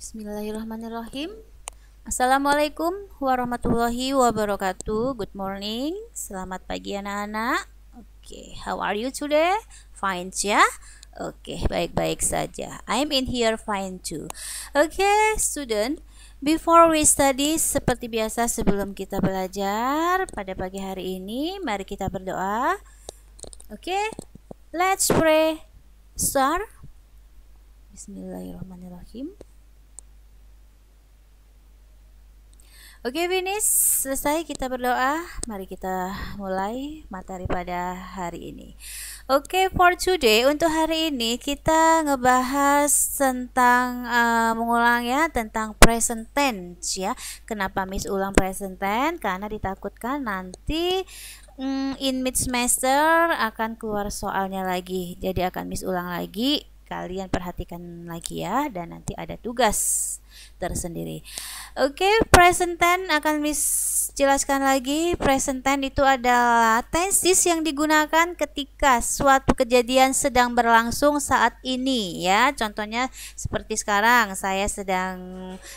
Bismillahirrahmanirrahim. Assalamualaikum warahmatullahi wabarakatuh. Good morning. Selamat pagi anak-anak. Oke, okay, how are you today? Fine ya. Oke, okay, baik-baik saja. I'm in here fine too. Oke, okay, student. Before we study, seperti biasa sebelum kita belajar pada pagi hari ini, mari kita berdoa. Oke, okay? let's pray. Start. Bismillahirrahmanirrahim. Oke, finish. Selesai kita berdoa. Mari kita mulai materi pada hari ini. Oke, for today untuk hari ini kita ngebahas tentang uh, mengulang ya tentang present tense ya. Kenapa Miss ulang present tense? Karena ditakutkan nanti mm, in mid semester akan keluar soalnya lagi. Jadi akan Miss ulang lagi kalian perhatikan lagi ya dan nanti ada tugas tersendiri. Oke, okay, present tense akan Miss jelaskan lagi. Present tense itu adalah tenses yang digunakan ketika suatu kejadian sedang berlangsung saat ini ya. Contohnya seperti sekarang saya sedang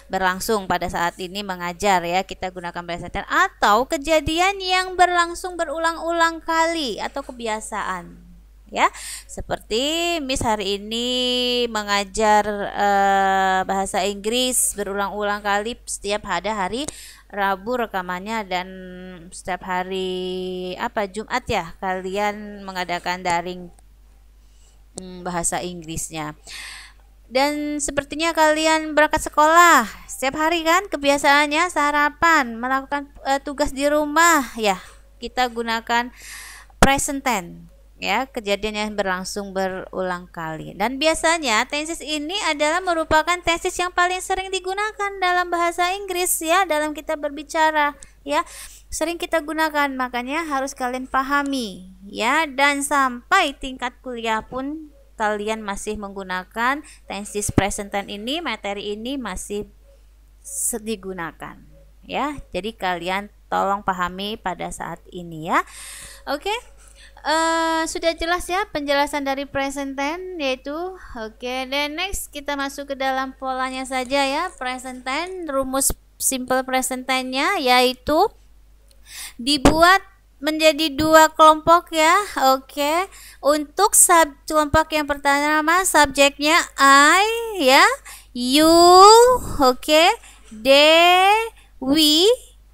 berlangsung pada saat ini mengajar ya. Kita gunakan present tense atau kejadian yang berlangsung berulang-ulang kali atau kebiasaan ya. Seperti Miss hari ini mengajar uh, bahasa Inggris berulang-ulang kali setiap ada hari Rabu rekamannya dan setiap hari apa Jumat ya kalian mengadakan daring hmm, bahasa Inggrisnya. Dan sepertinya kalian berangkat sekolah setiap hari kan kebiasaannya sarapan, melakukan uh, tugas di rumah ya. Kita gunakan present tense ya kejadian yang berlangsung berulang kali dan biasanya tenses ini adalah merupakan tenses yang paling sering digunakan dalam bahasa Inggris ya dalam kita berbicara ya sering kita gunakan makanya harus kalian pahami ya dan sampai tingkat kuliah pun kalian masih menggunakan tenses present tense ini materi ini masih digunakan ya jadi kalian tolong pahami pada saat ini ya oke okay? Eh, sudah jelas ya penjelasan dari present tense yaitu oke okay, then next kita masuk ke dalam polanya saja ya present tense rumus simple present tense-nya yaitu dibuat menjadi dua kelompok ya oke okay. untuk sub kelompok yang pertama subjeknya I ya you oke okay. they we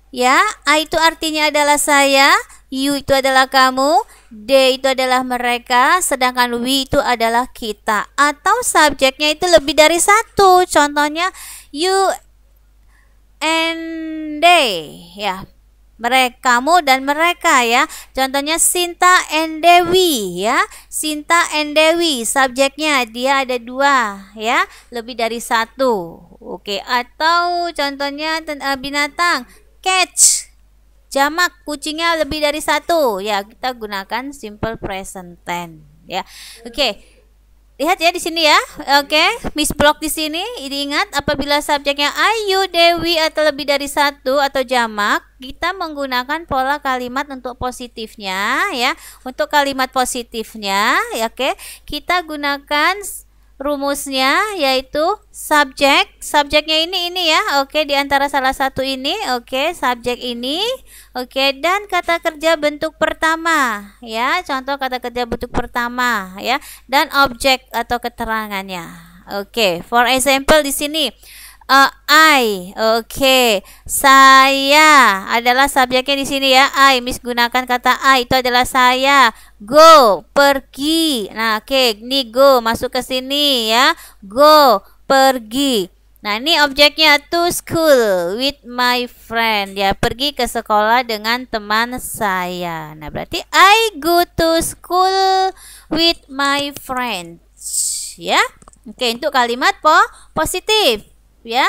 ya I itu artinya adalah saya you itu adalah kamu D itu adalah mereka, sedangkan we itu adalah kita. Atau subjeknya itu lebih dari satu. Contohnya you and they, ya. Mereka, kamu dan mereka ya. Contohnya Sinta and Dewi ya. Sinta and Dewi, subjeknya dia ada dua ya, lebih dari satu. Oke, atau contohnya eh, binatang catch jamak kucingnya lebih dari satu ya kita gunakan simple present tense ya oke okay. lihat ya di sini ya oke okay. miss block di sini Ingat, apabila subjeknya ayu dewi atau lebih dari satu atau jamak kita menggunakan pola kalimat untuk positifnya ya untuk kalimat positifnya ya oke okay. kita gunakan rumusnya yaitu subjek. Subjeknya ini ini ya. Oke, di antara salah satu ini, oke, subjek ini. Oke, dan kata kerja bentuk pertama ya. Contoh kata kerja bentuk pertama ya dan objek atau keterangannya. Oke, for example di sini uh, I. Oke, okay. saya adalah subjeknya di sini ya. I misgunakan kata I itu adalah saya. Go, pergi. Nah, oke, okay. ini go masuk ke sini ya. Go, pergi. Nah, ini objeknya to school with my friend. Ya, pergi ke sekolah dengan teman saya. Nah, berarti I go to school with my friends Ya. Oke, untuk kalimat po positif ya.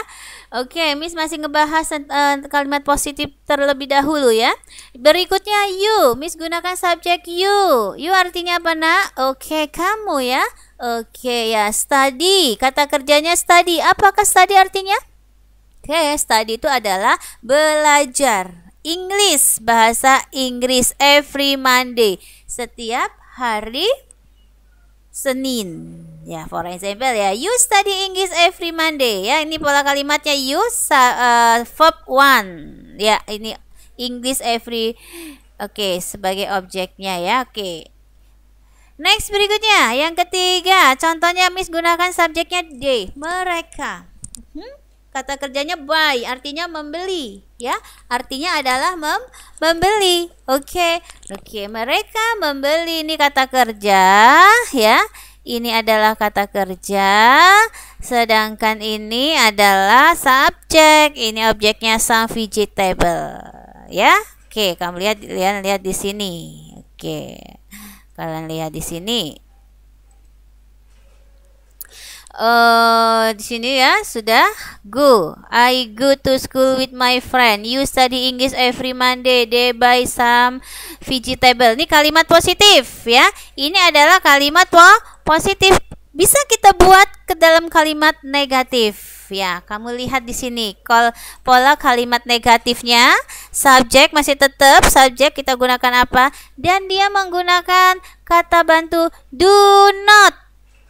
Oke, Miss masih ngebahas uh, kalimat positif terlebih dahulu ya. Berikutnya you, Miss gunakan subjek you. You artinya apa, Nak? Oke, kamu ya. Oke ya, study. Kata kerjanya study. Apakah study artinya? Oke, study itu adalah belajar. Inggris bahasa Inggris every Monday. Setiap hari Senin. Ya, for example ya, you study English every Monday. Ya, ini pola kalimatnya you uh, verb one. Ya, ini English every oke okay, sebagai objeknya ya. Oke. Okay. Next berikutnya, yang ketiga, contohnya Miss gunakan subjeknya they, mereka. Hmm? Kata kerjanya buy, artinya membeli, ya. Artinya adalah mem membeli. Oke. Okay. Oke, okay, mereka membeli ini kata kerja, ya ini adalah kata kerja, sedangkan ini adalah subjek. Ini objeknya sang vegetable, ya. Oke, kamu lihat lihat lihat di sini. Oke. Kalian lihat di sini. Eh, uh, di sini ya sudah go. I go to school with my friend. You study English every Monday. They buy some vegetable. Ini kalimat positif ya. Ini adalah kalimat wa positif bisa kita buat ke dalam kalimat negatif. Ya, kamu lihat di sini kol pola kalimat negatifnya, subjek masih tetap subjek kita gunakan apa? Dan dia menggunakan kata bantu do not.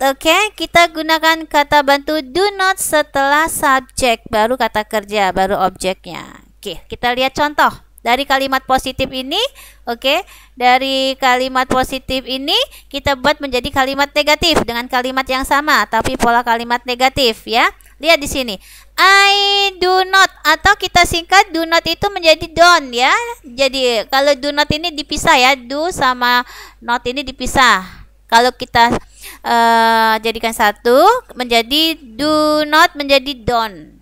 Oke, okay? kita gunakan kata bantu do not setelah subjek, baru kata kerja, baru objeknya. Oke, okay, kita lihat contoh. Dari kalimat positif ini, oke, okay, dari kalimat positif ini kita buat menjadi kalimat negatif dengan kalimat yang sama, tapi pola kalimat negatif ya. Lihat di sini. I do not atau kita singkat do not itu menjadi don ya. Jadi kalau do not ini dipisah ya, do sama not ini dipisah. Kalau kita uh, jadikan satu menjadi do not menjadi don.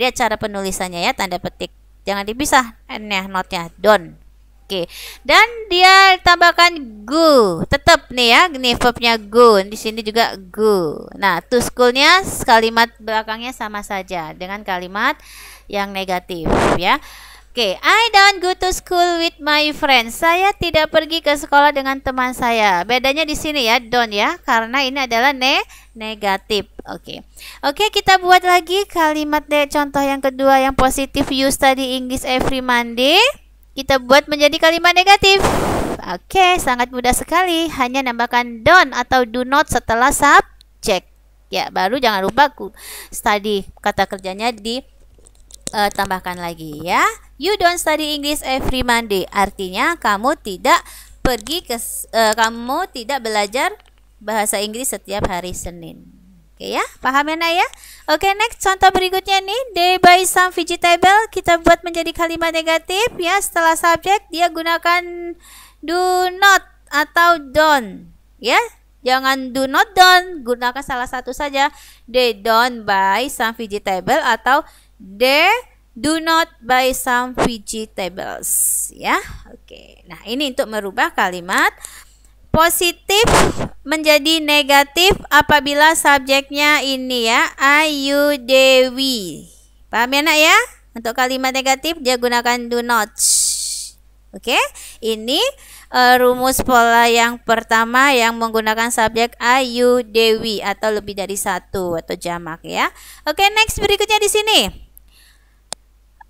Lihat cara penulisannya ya, tanda petik jangan dipisah n-nya notnya don Oke. Dan dia tambahkan go. Tetap nih ya, ini verb-nya go. Di sini juga go. Nah, to school-nya kalimat belakangnya sama saja dengan kalimat yang negatif ya. Oke, okay, I don't go to school with my friends. Saya tidak pergi ke sekolah dengan teman saya. Bedanya di sini ya, don't ya, karena ini adalah ne negatif. Oke. Okay. Oke, okay, kita buat lagi kalimat deh contoh yang kedua yang positif you study English every Monday. Kita buat menjadi kalimat negatif. Oke, okay, sangat mudah sekali. Hanya nambahkan don atau do not setelah subject. Ya, baru jangan lupa study kata kerjanya di uh, tambahkan lagi ya. You don't study English every Monday. Artinya kamu tidak pergi ke uh, kamu tidak belajar bahasa Inggris setiap hari Senin. Oke okay, ya, paham ya ya? Oke okay, next contoh berikutnya nih They buy some vegetable Kita buat menjadi kalimat negatif ya Setelah subjek dia gunakan do not atau don't Ya, jangan do not don't Gunakan salah satu saja They don't buy some vegetable atau They do not buy some vegetables. Ya, oke. Okay. Nah, ini untuk merubah kalimat positif menjadi negatif apabila subjeknya ini ya Ayu Dewi paham ya nak ya untuk kalimat negatif dia gunakan do not oke okay? ini uh, rumus pola yang pertama yang menggunakan subjek Ayu Dewi atau lebih dari satu atau jamak ya oke okay, next berikutnya di sini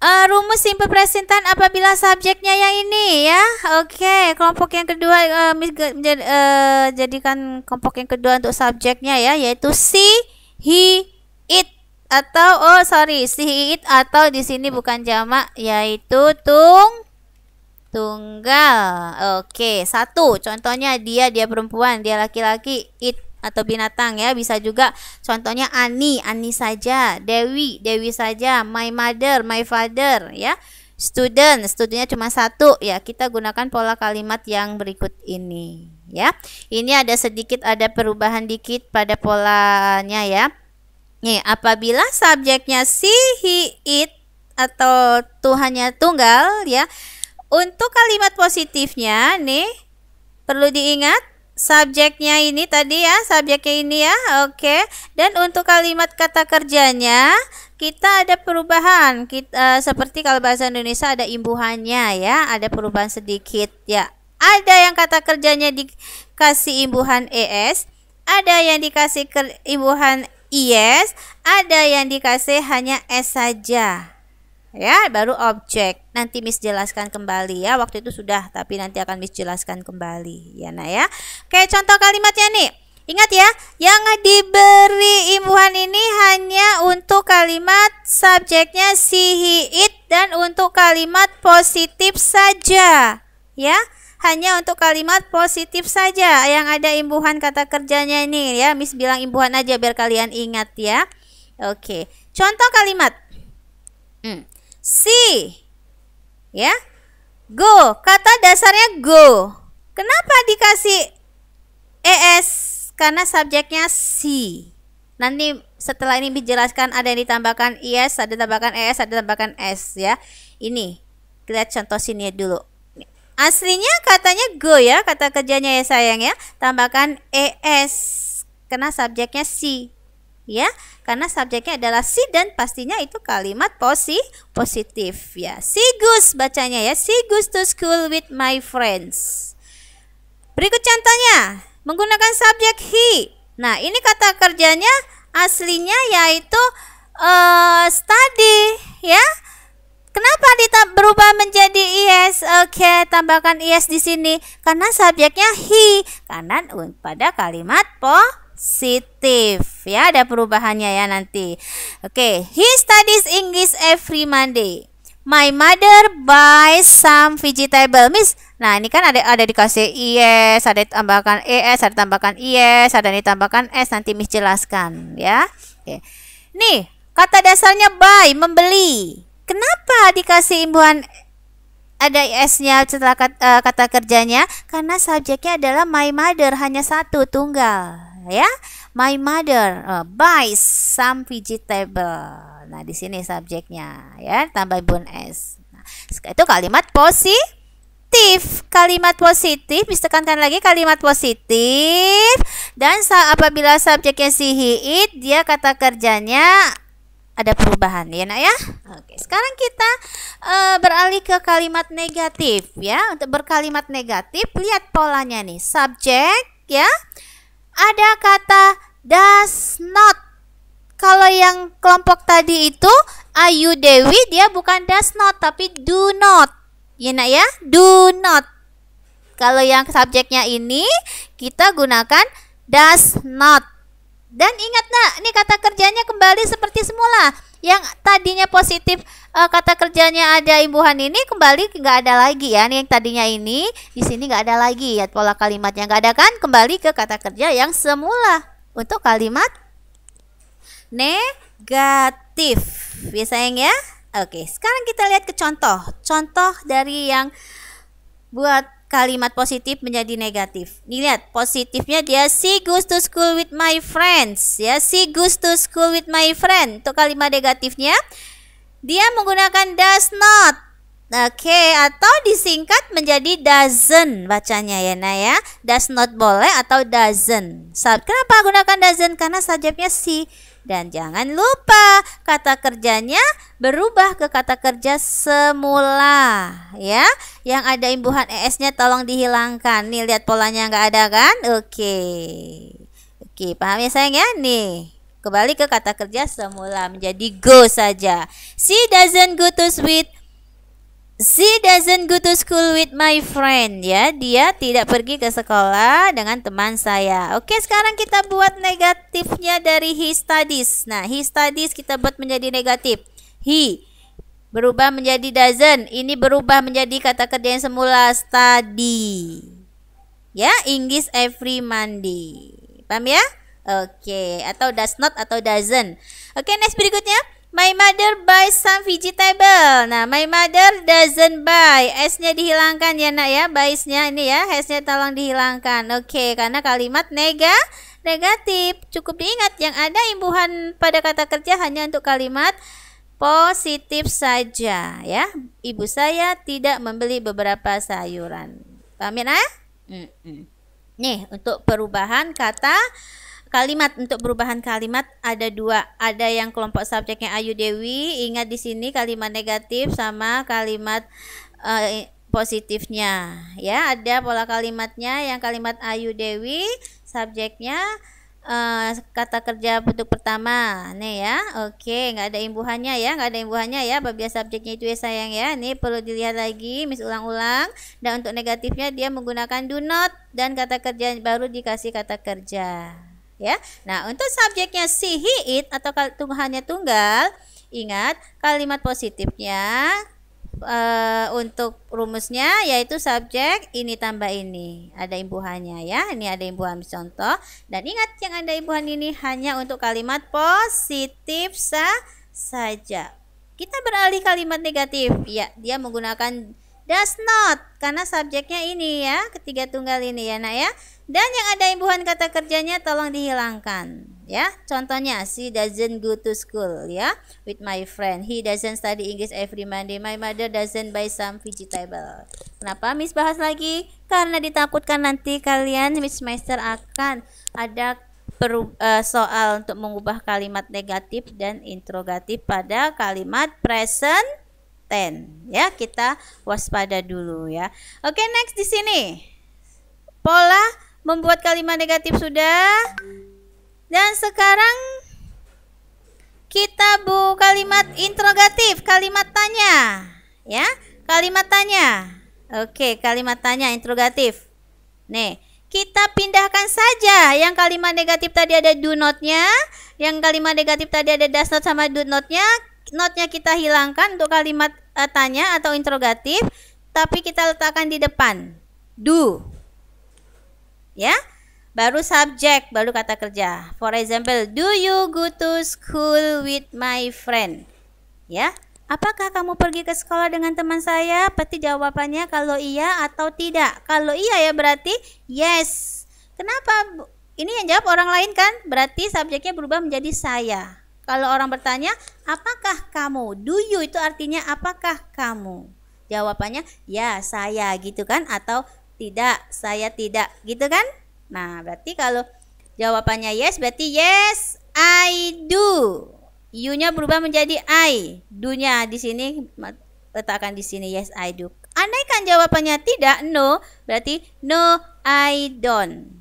uh, rumus simple presentan apabila subjeknya yang ini ya. Oke, okay. kelompok yang kedua uh, menjadi, uh, jadikan kelompok yang kedua untuk subjeknya ya, yaitu si he, it atau oh sorry, si he, it atau di sini bukan jamak yaitu tung tunggal. Oke, okay. satu contohnya dia dia perempuan, dia laki-laki, it atau binatang ya bisa juga contohnya Ani Ani saja Dewi Dewi saja my mother my father ya student studentnya cuma satu ya kita gunakan pola kalimat yang berikut ini ya ini ada sedikit ada perubahan dikit pada polanya ya nih apabila subjeknya si he it atau Tuhannya tunggal ya untuk kalimat positifnya nih perlu diingat subjeknya ini tadi ya, subjeknya ini ya. Oke. Dan untuk kalimat kata kerjanya kita ada perubahan. Kita uh, eh, seperti kalau bahasa Indonesia ada imbuhannya ya, ada perubahan sedikit ya. Ada yang kata kerjanya dikasih imbuhan es, ada yang dikasih imbuhan is, ada yang dikasih hanya s saja ya baru objek nanti Miss jelaskan kembali ya waktu itu sudah tapi nanti akan Miss jelaskan kembali ya nah ya oke contoh kalimatnya nih ingat ya yang diberi imbuhan ini hanya untuk kalimat subjeknya si he it dan untuk kalimat positif saja ya hanya untuk kalimat positif saja yang ada imbuhan kata kerjanya ini ya Miss bilang imbuhan aja biar kalian ingat ya oke contoh kalimat hmm see. Ya. Go, kata dasarnya go. Kenapa dikasih es? Karena subjeknya see. Nanti setelah ini dijelaskan ada yang ditambahkan es, ada tambahkan es, ada tambahkan s ya. Ini kita contoh sini dulu. Aslinya katanya go ya, kata kerjanya ya sayang ya. Tambahkan es karena subjeknya si ya karena subjeknya adalah si dan pastinya itu kalimat posi positif ya. Si Gus bacanya ya. Si Gus to school with my friends. Berikut contohnya menggunakan subjek he. Nah, ini kata kerjanya aslinya yaitu uh, study ya. Kenapa ditab berubah menjadi is? Oke, okay, tambahkan is di sini karena subjeknya he, kanan uh, pada kalimat po positif ya ada perubahannya ya nanti oke okay. he studies English every Monday my mother buys some vegetable miss nah ini kan ada ada dikasih is ada tambahkan es ada tambahkan is ada ditambahkan s nanti miss jelaskan ya oke okay. nih kata dasarnya buy membeli kenapa dikasih imbuhan ada S-nya setelah kata, uh, eh, kata kerjanya karena subjeknya adalah my mother hanya satu tunggal ya my mother uh, buys some vegetable nah di sini subjeknya ya tambah bun s nah, itu kalimat positif kalimat positif bisa tekankan lagi kalimat positif dan apabila subjeknya si he it dia kata kerjanya ada perubahan ya nak ya oke sekarang kita e, beralih ke kalimat negatif ya untuk berkalimat negatif lihat polanya nih subjek ya ada kata does not. Kalau yang kelompok tadi itu Ayu Dewi dia bukan does not tapi do not. Ya nak ya, do not. Kalau yang subjeknya ini kita gunakan does not. Dan ingat nak, ini kata kerjanya kembali seperti semula yang tadinya positif uh, kata kerjanya ada imbuhan ini kembali nggak ada lagi ya yang tadinya ini di sini nggak ada lagi ya pola kalimatnya nggak ada kan kembali ke kata kerja yang semula untuk kalimat negatif ya sayang ya oke sekarang kita lihat ke contoh contoh dari yang buat kalimat positif menjadi negatif. Nih lihat, positifnya dia she goes to school with my friends. Ya, she goes to school with my friend. Untuk kalimat negatifnya dia menggunakan does not Oke, okay, atau disingkat menjadi doesn't bacanya ya, nah ya. Does not boleh atau doesn't. Kenapa gunakan doesn't? Karena subjeknya si dan jangan lupa kata kerjanya berubah ke kata kerja semula ya. Yang ada imbuhan es-nya tolong dihilangkan. Nih lihat polanya nggak ada kan? Oke. Oke, paham ya sayang ya? Nih kembali ke kata kerja semula menjadi go saja. She doesn't go to sweet She doesn't go to school with my friend ya. Dia tidak pergi ke sekolah dengan teman saya. Oke, sekarang kita buat negatifnya dari he studies. Nah, he studies kita buat menjadi negatif. He berubah menjadi doesn't. Ini berubah menjadi kata kerja yang semula study. Ya, English every Monday. Paham ya? Oke, atau does not atau doesn't. Oke, next berikutnya. My mother buys some vegetable. Nah, my mother doesn't buy. S-nya dihilangkan ya nak ya. Buys-nya ini ya. s nya tolong dihilangkan. Oke, okay, karena kalimat nega negatif. Cukup diingat yang ada imbuhan pada kata kerja hanya untuk kalimat positif saja ya. Ibu saya tidak membeli beberapa sayuran. Paham ya Nah? Nih, untuk perubahan kata kalimat untuk perubahan kalimat ada dua ada yang kelompok subjeknya Ayu Dewi ingat di sini kalimat negatif sama kalimat uh, positifnya ya ada pola kalimatnya yang kalimat Ayu Dewi subjeknya uh, kata kerja bentuk pertama nih ya oke nggak ada imbuhannya ya nggak ada imbuhannya ya apabila subjeknya itu ya sayang ya ini perlu dilihat lagi mis ulang-ulang dan untuk negatifnya dia menggunakan do not dan kata kerja baru dikasih kata kerja ya. Nah, untuk subjeknya si he it atau Tuhannya tunggal, ingat kalimat positifnya e, untuk rumusnya yaitu subjek ini tambah ini. Ada imbuhannya ya. Ini ada imbuhan contoh dan ingat yang ada imbuhan ini hanya untuk kalimat positif sah saja. Kita beralih kalimat negatif. Ya, dia menggunakan does not karena subjeknya ini ya, ketiga tunggal ini ya, Nak ya. Dan yang ada imbuhan kata kerjanya tolong dihilangkan. Ya, contohnya she doesn't go to school ya with my friend. He doesn't study English every Monday. My mother doesn't buy some vegetable. Kenapa Miss bahas lagi? Karena ditakutkan nanti kalian Miss Master akan ada peru, uh, soal untuk mengubah kalimat negatif dan interrogatif pada kalimat present tense. Ya, kita waspada dulu ya. Oke, okay, next di sini. Pola membuat kalimat negatif sudah. Dan sekarang kita bu kalimat interrogatif, kalimat tanya, ya, kalimat tanya. Oke, kalimat tanya interrogatif. Nih, kita pindahkan saja yang kalimat negatif tadi ada do notnya yang kalimat negatif tadi ada does not sama do notnya notnya kita hilangkan untuk kalimat uh, tanya atau interrogatif, tapi kita letakkan di depan. Do ya baru subjek baru kata kerja for example do you go to school with my friend ya apakah kamu pergi ke sekolah dengan teman saya pasti jawabannya kalau iya atau tidak kalau iya ya berarti yes kenapa ini yang jawab orang lain kan berarti subjeknya berubah menjadi saya kalau orang bertanya apakah kamu do you itu artinya apakah kamu jawabannya ya saya gitu kan atau tidak, saya tidak, gitu kan? Nah, berarti kalau jawabannya yes, berarti yes, I do. You-nya berubah menjadi I. Do-nya di sini letakkan di sini yes I do. Andaikan jawabannya tidak no, berarti no I don't.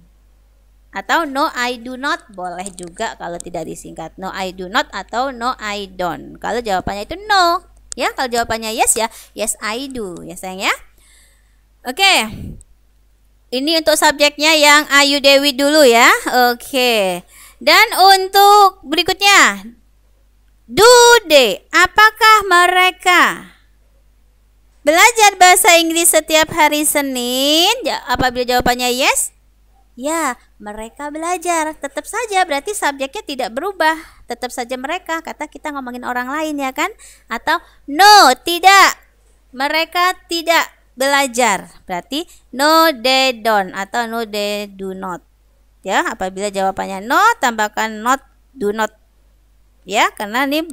Atau no I do not boleh juga kalau tidak disingkat. No I do not atau no I don't. Kalau jawabannya itu no, ya kalau jawabannya yes ya, yes I do ya sayang ya. Oke. Okay. Ini untuk subjeknya yang Ayu Dewi dulu ya. Oke. Dan untuk berikutnya Dude, apakah mereka belajar bahasa Inggris setiap hari Senin? apabila jawabannya yes, ya mereka belajar. Tetap saja berarti subjeknya tidak berubah. Tetap saja mereka, kata kita ngomongin orang lain ya kan? Atau no, tidak. Mereka tidak belajar. Berarti no they don't atau no they do not. Ya, apabila jawabannya no tambahkan not do not. Ya, karena ini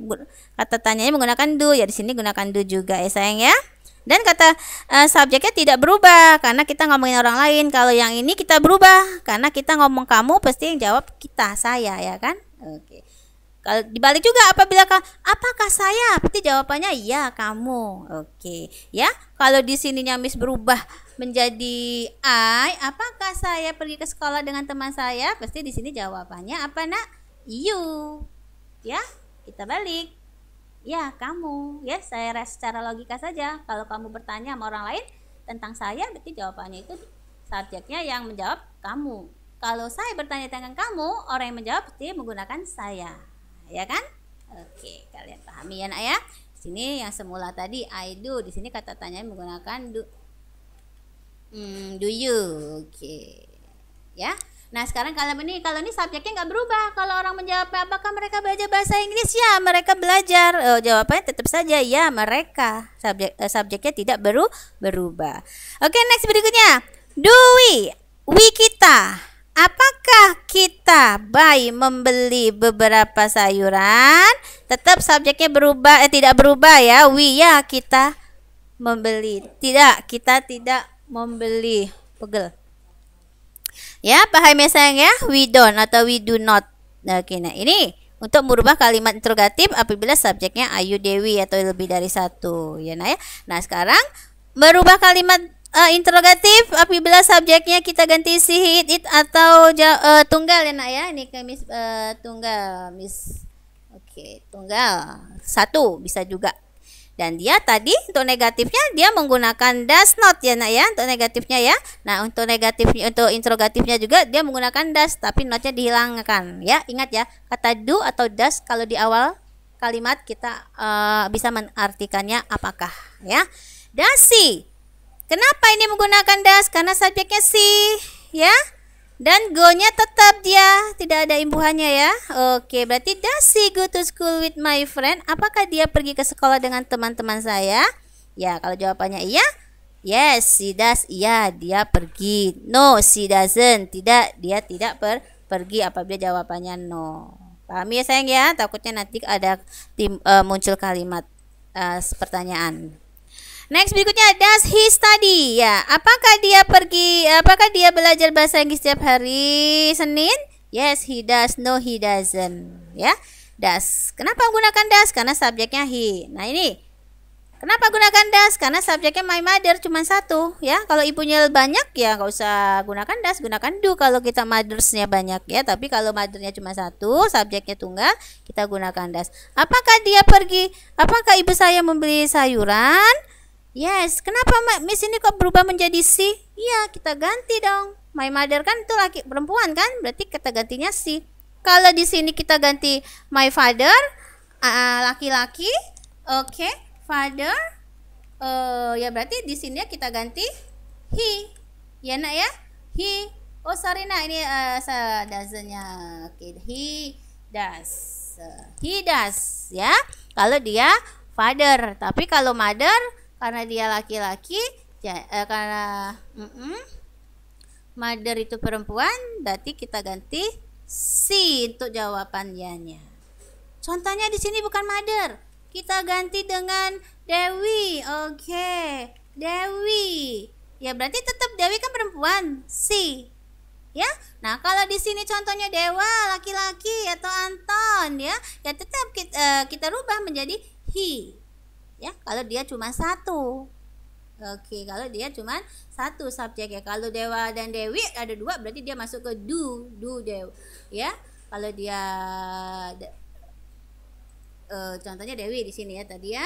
kata tanyanya menggunakan do. Ya di sini gunakan do juga ya sayang ya. Dan kata uh, subjeknya tidak berubah karena kita ngomongin orang lain. Kalau yang ini kita berubah karena kita ngomong kamu pasti yang jawab kita saya ya kan? Oke. Okay kalau Dibalik juga apabila apakah saya? Berarti jawabannya iya kamu. Oke, ya. Kalau di sini nyamis berubah menjadi I, apakah saya pergi ke sekolah dengan teman saya? Pasti di sini jawabannya apa, Nak? You. Ya, kita balik. Ya, kamu. Ya, saya secara logika saja. Kalau kamu bertanya sama orang lain tentang saya, berarti jawabannya itu subjeknya yang menjawab kamu. Kalau saya bertanya tentang kamu, orang yang menjawab pasti menggunakan saya ya kan oke kalian pahami ya nak ya Di sini yang semula tadi I do di sini kata tanya menggunakan do hmm, do you oke ya nah sekarang kalau ini kalau ini subjeknya nggak berubah kalau orang menjawab apakah mereka belajar bahasa Inggris ya mereka belajar oh, jawabannya tetap saja ya mereka subjek uh, subjeknya tidak beru berubah oke next berikutnya do we we kita Apakah kita buy membeli beberapa sayuran? Tetap subjeknya berubah eh tidak berubah ya. We ya kita membeli. Tidak, kita tidak membeli. Pegel. Ya, paham ya sayang ya? We don't atau we do not. Nah, oke, nah ini untuk merubah kalimat interrogatif apabila subjeknya Ayu Dewi atau lebih dari satu ya nah ya. Nah, sekarang merubah kalimat uh, eh, interogatif apabila subjeknya kita ganti si it, it atau ja, uh, tunggal ya nak ya ini ke miss uh, tunggal miss oke tunggal satu bisa juga dan dia tadi untuk negatifnya dia menggunakan does not ya nak ya untuk negatifnya ya nah untuk negatifnya untuk interrogatifnya juga dia menggunakan does tapi notnya dihilangkan ya ingat ya kata do atau does kalau di awal kalimat kita uh, bisa mengartikannya apakah ya dasi Kenapa ini menggunakan das? Karena subjeknya si, ya. Dan go-nya tetap dia, tidak ada imbuhannya ya. Oke, berarti does she go to school with my friend? Apakah dia pergi ke sekolah dengan teman-teman saya? Ya, kalau jawabannya iya, yes, she does. Iya, dia pergi. No, si doesn't. Tidak, dia tidak per pergi apabila jawabannya no. Paham ya sayang ya? Takutnya nanti ada tim, uh, muncul kalimat uh, pertanyaan. Next berikutnya does he study? Ya, apakah dia pergi apakah dia belajar bahasa Inggris setiap hari Senin? Yes, he does. No, he doesn't. Ya. Does. Kenapa gunakan does? Karena subjeknya he. Nah, ini Kenapa gunakan does? Karena subjeknya my mother cuma satu ya. Kalau ibunya banyak ya nggak usah gunakan does. gunakan do kalau kita mothersnya banyak ya. Tapi kalau mothernya cuma satu, subjeknya tunggal, kita gunakan does. Apakah dia pergi? Apakah ibu saya membeli sayuran? Yes, kenapa Miss ini kok berubah menjadi si? Iya, kita ganti dong. My mother kan itu laki perempuan kan, berarti kita gantinya si. Kalau di sini kita ganti my father uh, laki-laki, uh, oke, okay, father uh, ya berarti di sini ya kita ganti he. Ya nak ya? He. Oh sorry nak ini uh, doesn't-nya. okay, he does. He does ya. Kalau dia father, tapi kalau mother karena dia laki-laki ya, eh, karena mm -mm, mother itu perempuan berarti kita ganti si untuk jawabannya contohnya di sini bukan mother kita ganti dengan Dewi oke okay. Dewi ya berarti tetap Dewi kan perempuan si ya nah kalau di sini contohnya dewa laki-laki atau Anton ya ya tetap kita, uh, eh, kita rubah menjadi he ya kalau dia cuma satu Oke, okay, kalau dia cuma satu subjek ya. Kalau dewa dan dewi ada dua, berarti dia masuk ke du, du dew, ya. Kalau dia de, uh, contohnya dewi di sini ya tadi ya.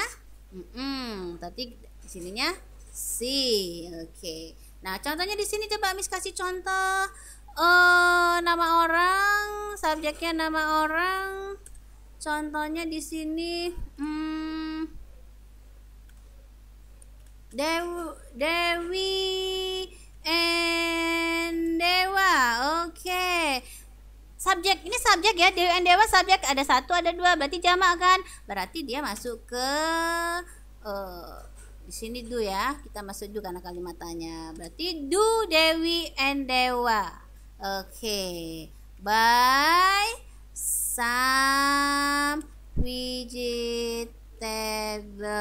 Mm -mm, tadi di sininya si. Oke. Okay. Nah, contohnya di sini coba Miss kasih contoh uh, nama orang, subjeknya nama orang. Contohnya di sini hmm, Dewi, Dewi and Dewa. Oke. Okay. Subjek ini subjek ya. Dewi and Dewa subjek ada satu ada dua. Berarti jamak kan? Berarti dia masuk ke uh, di sini dulu ya. Kita masuk juga karena kalimatnya. Berarti du Dewi and Dewa. Oke. Okay. Bye. Sam vegetable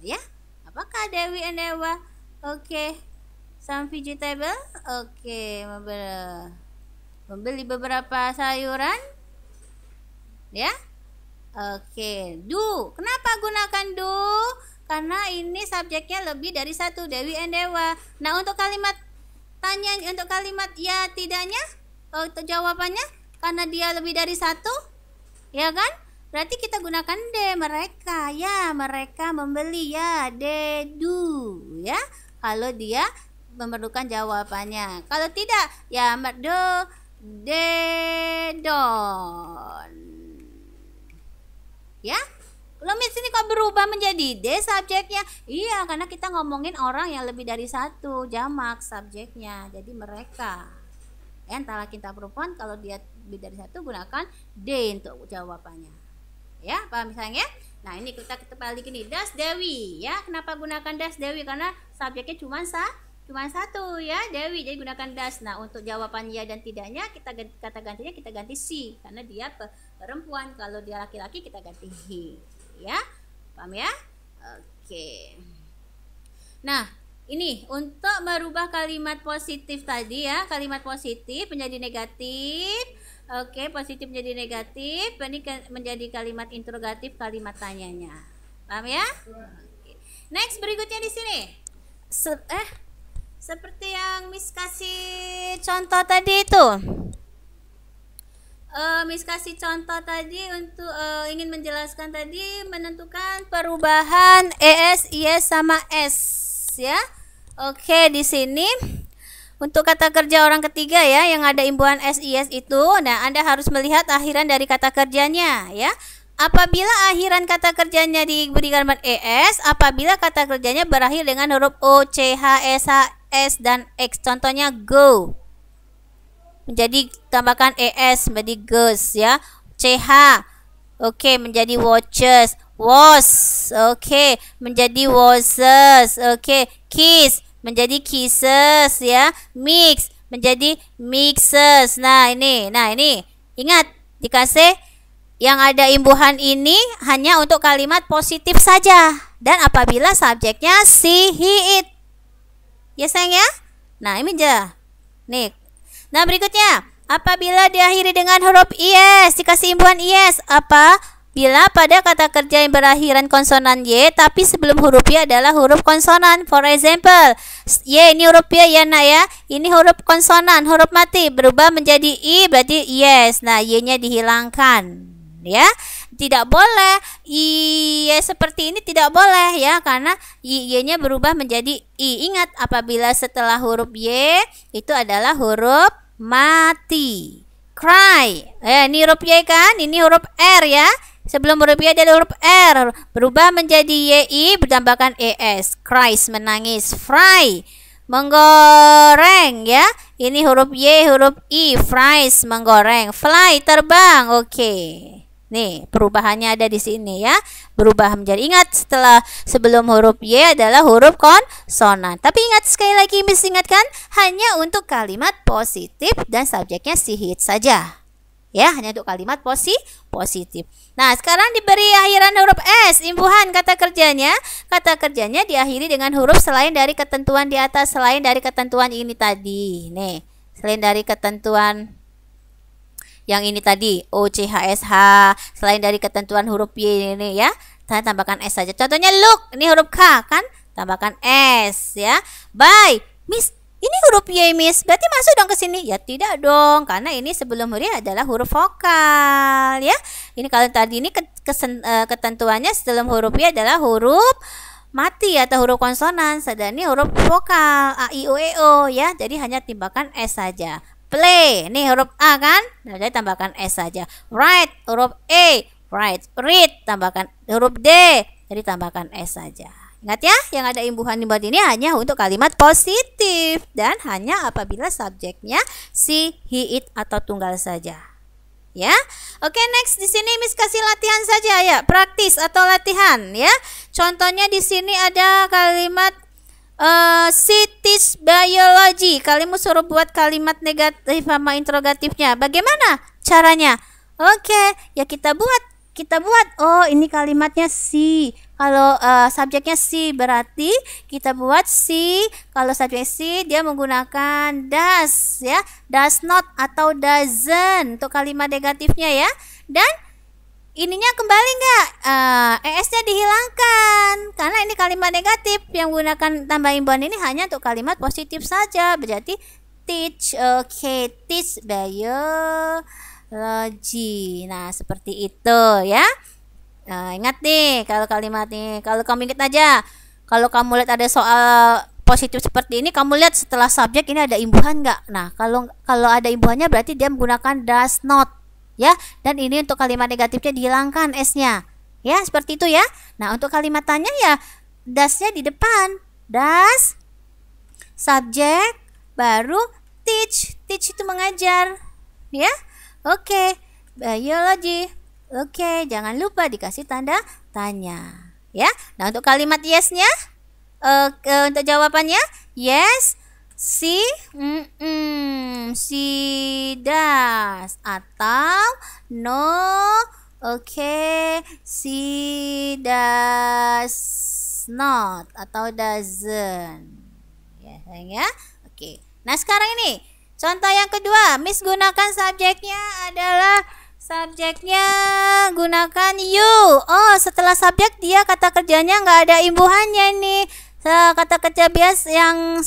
ya apakah Dewi and Dewa oke okay. some vegetable oke okay. membeli beberapa sayuran ya oke okay. do kenapa gunakan do karena ini subjeknya lebih dari satu Dewi and Dewa nah untuk kalimat tanya untuk kalimat ya tidaknya untuk jawabannya karena dia lebih dari satu ya kan Berarti kita gunakan de mereka ya, mereka membeli ya, de do ya. Kalau dia memerlukan jawabannya. Kalau tidak ya do de don. Ya? Lo ini kok berubah menjadi de subjeknya? Iya, karena kita ngomongin orang yang lebih dari satu jamak subjeknya. Jadi mereka antara kita perempuan kalau dia lebih dari satu gunakan de untuk jawabannya ya paham misalnya nah ini kita kembali gini das dewi ya kenapa gunakan das dewi karena subjeknya cuma sa cuma satu ya dewi jadi gunakan das nah untuk jawaban ya dan tidaknya kita ganti, kata gantinya kita ganti si karena dia perempuan kalau dia laki-laki kita ganti he ya paham ya oke nah ini untuk merubah kalimat positif tadi ya kalimat positif menjadi negatif Oke, positif menjadi negatif, ini menjadi kalimat interrogatif kalimat tanyanya. Paham ya? Next berikutnya di sini. Se eh seperti yang Miss kasih contoh tadi itu. Uh, Miss kasih contoh tadi untuk uh, ingin menjelaskan tadi menentukan perubahan ES, IS sama S ya. Oke, di sini untuk kata kerja orang ketiga ya yang ada imbuhan SIS itu, nah Anda harus melihat akhiran dari kata kerjanya ya. Apabila akhiran kata kerjanya diberi gambar ES, apabila kata kerjanya berakhir dengan huruf O, C, H, S, H, S, dan X. Contohnya go. Menjadi tambahkan ES menjadi goes ya. CH. Oke, okay, menjadi watches. Was. Oke, okay, menjadi washes Oke, okay, kiss menjadi kisses ya mix menjadi mixes nah ini nah ini ingat dikasih yang ada imbuhan ini hanya untuk kalimat positif saja dan apabila subjeknya si he it ya sayang ya nah ini aja nih nah berikutnya apabila diakhiri dengan huruf is dikasih imbuhan is apa Bila pada kata kerja yang berakhiran konsonan Y, tapi sebelum huruf Y adalah huruf konsonan. For example, Y ini huruf Y ya nak ya. Ini huruf konsonan, huruf mati. Berubah menjadi I berarti yes. Nah, Y-nya dihilangkan. Ya, tidak boleh I seperti ini tidak boleh ya karena Y-nya berubah menjadi I. Ingat apabila setelah huruf Y itu adalah huruf mati. Cry. Eh, ini huruf Y kan? Ini huruf R ya. Sebelum huruf Y ada huruf R. Berubah menjadi YI bertambahkan ES. Christ menangis. Fry menggoreng ya. Ini huruf Y, huruf I. Fries menggoreng. Fly terbang. Oke. Okay. Nih, perubahannya ada di sini ya. Berubah menjadi ingat setelah sebelum huruf Y adalah huruf konsonan. Tapi ingat sekali lagi mesti ingatkan hanya untuk kalimat positif dan subjeknya sihit saja ya hanya untuk kalimat posi positif. Nah, sekarang diberi akhiran huruf S, imbuhan kata kerjanya. Kata kerjanya diakhiri dengan huruf selain dari ketentuan di atas, selain dari ketentuan ini tadi. Nih, selain dari ketentuan yang ini tadi, O C H S H, selain dari ketentuan huruf Y ini ya. Saya tambahkan S saja. Contohnya look, ini huruf K kan? Tambahkan S ya. Bye, miss ini huruf Y Miss, berarti masuk dong ke sini? Ya tidak dong, karena ini sebelum huruf y adalah huruf vokal ya. Ini kalau tadi ini kesen, eh, ketentuannya sebelum huruf Y adalah huruf mati atau huruf konsonan, sedang ini huruf vokal A I U E O ya. Jadi hanya tambahkan S saja. Play, ini huruf A kan? Nah, jadi tambahkan S saja. Write, huruf E, write, read, tambahkan huruf D, jadi tambahkan S saja. Ingat ya, yang ada imbuhan imbuhan ini hanya untuk kalimat positif dan hanya apabila subjeknya si he it atau tunggal saja. Ya. Oke, next di sini Miss kasih latihan saja ya, praktis atau latihan ya. Contohnya di sini ada kalimat uh, eh, cities biology. Kalian suruh buat kalimat negatif sama interrogatifnya. Bagaimana caranya? Oke, ya kita buat kita buat. Oh, ini kalimatnya si kalau uh, subjeknya si berarti kita buat si. Kalau subjek si dia menggunakan does ya, does not atau doesn't untuk kalimat negatifnya ya. Dan ininya kembali nggak? Uh, ES-nya dihilangkan karena ini kalimat negatif yang menggunakan tambah imbuhan ini hanya untuk kalimat positif saja. Berarti teach, oke, okay, teach, logi. Nah, seperti itu ya. Nah, ingat nih kalau kalimat nih, kalau kamu ingat aja, kalau kamu lihat ada soal positif seperti ini, kamu lihat setelah subjek ini ada imbuhan nggak? Nah, kalau kalau ada imbuhannya berarti dia menggunakan does not, ya. Dan ini untuk kalimat negatifnya dihilangkan s-nya, ya seperti itu ya. Nah, untuk kalimat tanya ya nya di depan, does subjek baru teach, teach itu mengajar, ya. Oke, okay. biologi. Oke, jangan lupa dikasih tanda tanya, ya. Nah, untuk kalimat yes-nya uh, uh, untuk jawabannya yes, si, mm, mm, si das atau no, oke, okay, si does not atau doesn't. Ya, ya. Oke. Okay. Nah, sekarang ini contoh yang kedua, Miss gunakan subjeknya adalah Subjeknya gunakan you. Oh, setelah subjek dia kata kerjanya nggak ada imbuhannya ini. Kata kerja bias yang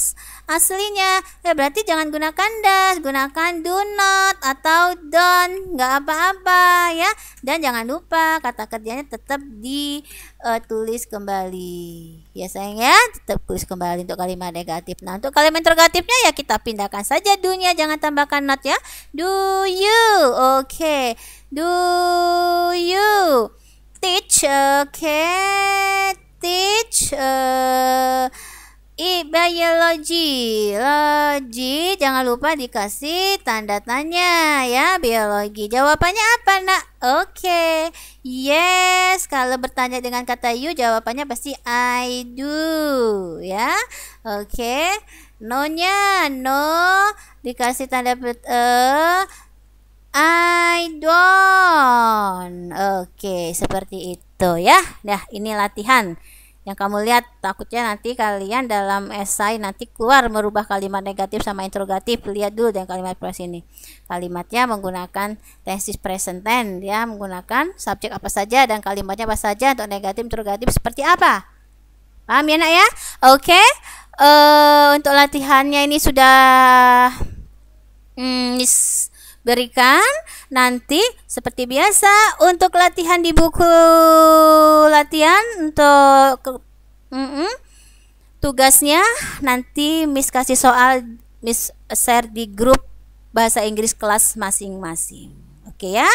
aslinya ya berarti jangan gunakan das gunakan do not atau don nggak apa-apa ya dan jangan lupa kata kerjanya tetap di uh, tulis kembali ya sayang ya tetap tulis kembali untuk kalimat negatif nah untuk kalimat interrogatifnya ya kita pindahkan saja dunia jangan tambahkan not ya do you oke okay. do you teach oke eh, okay. teach uh, I biologi. Logi jangan lupa dikasih tanda tanya ya biologi. Jawabannya apa, Nak? Oke. Okay. Yes, kalau bertanya dengan kata you jawabannya pasti I do ya. Oke. Okay. No-nya no dikasih tanda uh, I don't. Oke, okay, seperti itu ya. Nah, ini latihan yang kamu lihat takutnya nanti kalian dalam esai nanti keluar merubah kalimat negatif sama interrogatif lihat dulu dengan kalimat plus ini kalimatnya menggunakan tense present tense dia menggunakan subjek apa saja dan kalimatnya apa saja untuk negatif interrogatif seperti apa paham ya nak ya oke okay. uh, eh, untuk latihannya ini sudah hmm, berikan nanti seperti biasa untuk latihan di buku latihan untuk mm -mm, tugasnya nanti Miss kasih soal Miss share di grup bahasa Inggris kelas masing-masing. Oke ya.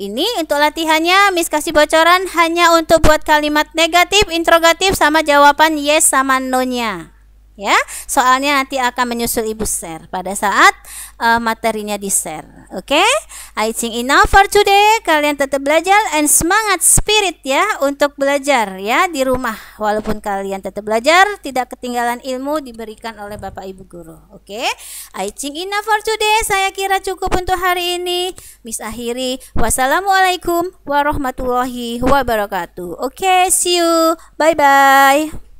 Ini untuk latihannya Miss kasih bocoran hanya untuk buat kalimat negatif, interrogatif sama jawaban yes sama no-nya ya. Soalnya nanti akan menyusul ibu share pada saat uh, materinya di share. Oke? Okay? I think enough for today. Kalian tetap belajar and semangat spirit ya untuk belajar ya di rumah. Walaupun kalian tetap belajar, tidak ketinggalan ilmu diberikan oleh Bapak Ibu guru. Oke? Okay? I think enough for today. Saya kira cukup untuk hari ini. Miss akhiri. Wassalamualaikum warahmatullahi wabarakatuh. Oke, okay, see you. Bye bye.